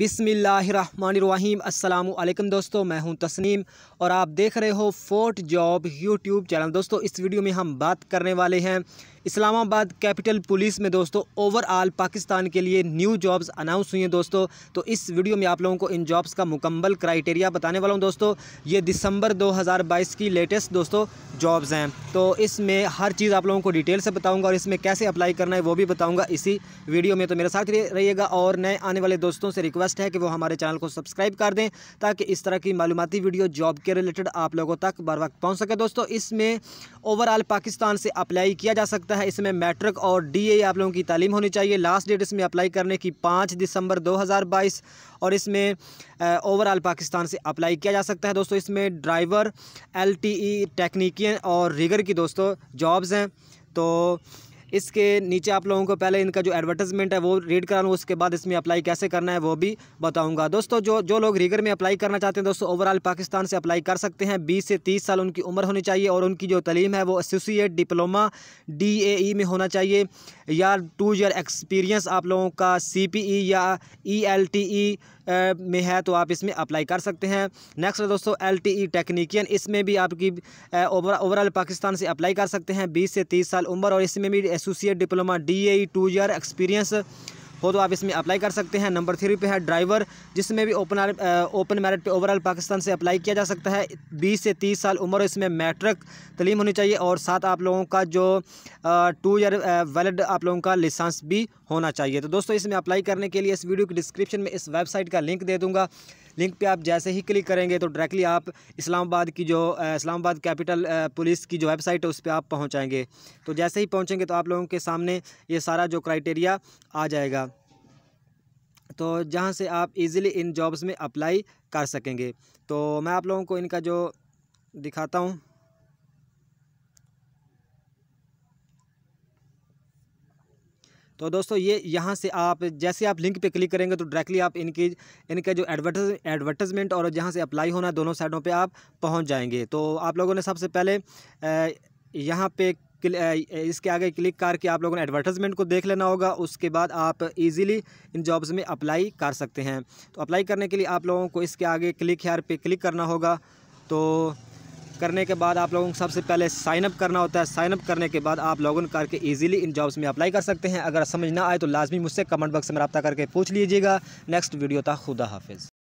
बिसमीम अल्लाम दोस्तों मैं हूं तस्नीम और आप देख रहे हो फोर्ट जॉब यूट्यूब चैनल दोस्तों इस वीडियो में हम बात करने वाले हैं इस्लामाबाद कैपिटल पुलिस में दोस्तों ओवरऑल पाकिस्तान के लिए न्यू जॉब्स अनाउंस हुई हैं दोस्तों तो इस वीडियो में आप लोगों को इन जॉब्स का मुकम्मल क्राइटेरिया बताने वाला हूँ दोस्तों ये दिसंबर 2022 की लेटेस्ट दोस्तों जॉब्स हैं तो इसमें हर चीज़ आप लोगों को डिटेल से बताऊँगा और इसमें कैसे अप्लाई करना है वो भी बताऊँगा इसी वीडियो में तो मेरे साथ रहिएगा और नए आने वाले दोस्तों से रिक्वेस्ट है कि वो हमारे चैनल को सब्सक्राइब कर दें ताकि इस तरह की मालूमती वीडियो जॉब के रिलेटेड आप लोगों तक बर वक्त पहुँच सके दोस्तों इसमें ओवरऑल पाकिस्तान से अप्लाई किया जा सकता है है इसमें मैट्रिक और डीए आप लोगों की तालीम होनी चाहिए लास्ट डेट इसमें अप्लाई करने की पाँच दिसंबर 2022 और इसमें ओवरऑल पाकिस्तान से अप्लाई किया जा सकता है दोस्तों इसमें ड्राइवर एल टेक्नीकियन और रिगर की दोस्तों जॉब्स हैं तो इसके नीचे आप लोगों को पहले इनका जो एडवर्टाइजमेंट है वो रीड करा लूँ उसके बाद इसमें अप्लाई कैसे करना है वो भी बताऊँगा दोस्तों जो जो लोग रीगर में अप्लाई करना चाहते हैं दोस्तों ओवरऑल पाकिस्तान से अप्लाई कर सकते हैं बीस से तीस साल उनकी उम्र होनी चाहिए और उनकी जो तलीम है वो एसोसिएट डिप्लोमा डी में होना चाहिए या टू ईयर एक्सपीरियंस आप लोगों का सी e या ई एल टी ई में है तो आप इसमें अप्लाई कर सकते हैं नेक्स्ट है दोस्तों एल टेक्नीकियन e इसमें भी आपकी ओवरऑल पाकिस्तान से अप्लाई कर सकते हैं बीस से तीस साल उम्र और इसमें भी associate diploma D A two year experience हो तो आप इसमें अप्लाई कर सकते हैं नंबर थ्री पे है ड्राइवर जिसमें भी ओपन ओपन मेरिट पे ओवरऑल पाकिस्तान से अप्लाई किया जा सकता है बीस से तीस साल उम्र इसमें मैट्रिक तलीम होनी चाहिए और साथ आप लोगों का जो टू ईयर वैलिड आप लोगों का लाइसेंस भी होना चाहिए तो दोस्तों इसमें अप्लाई करने के लिए इस वीडियो की डिस्क्रिप्शन में इस वेबसाइट का लिंक दे दूँगा लिंक पे आप जैसे ही क्लिक करेंगे तो डायरेक्टली आप इस्लामाबाद की जो इस्लामाबाद कैपिटल पुलिस की जो वेबसाइट है उस पर आप पहुँच तो जैसे ही पहुँचेंगे तो आप लोगों के सामने ये सारा जो क्राइटेरिया आ जाएगा तो जहाँ से आप इजीली इन जॉब्स में अप्लाई कर सकेंगे तो मैं आप लोगों को इनका जो दिखाता हूँ तो दोस्तों ये यहाँ से आप जैसे आप लिंक पे क्लिक करेंगे तो डायरेक्टली आप इनकी इनके जो एडवर्टाइज एडवर्टाइजमेंट और जहाँ से अप्लाई होना दोनों साइडों पे आप पहुँच जाएंगे तो आप लोगों ने सबसे पहले यहाँ पे इसके आगे क्लिक करके आप लोगों ने एडवर्टाइजमेंट को देख लेना होगा उसके बाद आप इजीली इन जॉब्स में अप्लाई कर सकते हैं तो अप्लाई करने के लिए आप लोगों को इसके आगे क्लिक हेयर पे क्लिक करना होगा तो करने के बाद आप लोगों को सबसे पहले साइनअप करना होता है साइनअप करने के बाद आप लॉगिन करके ईजिली इन जॉब्स में अप्लाई कर सकते हैं अगर समझ ना आए तो लाजमी मुझसे कमेंट बॉक्स में रब्ता करके पूछ लीजिएगा नेक्स्ट वीडियो था खुदा हाफिज़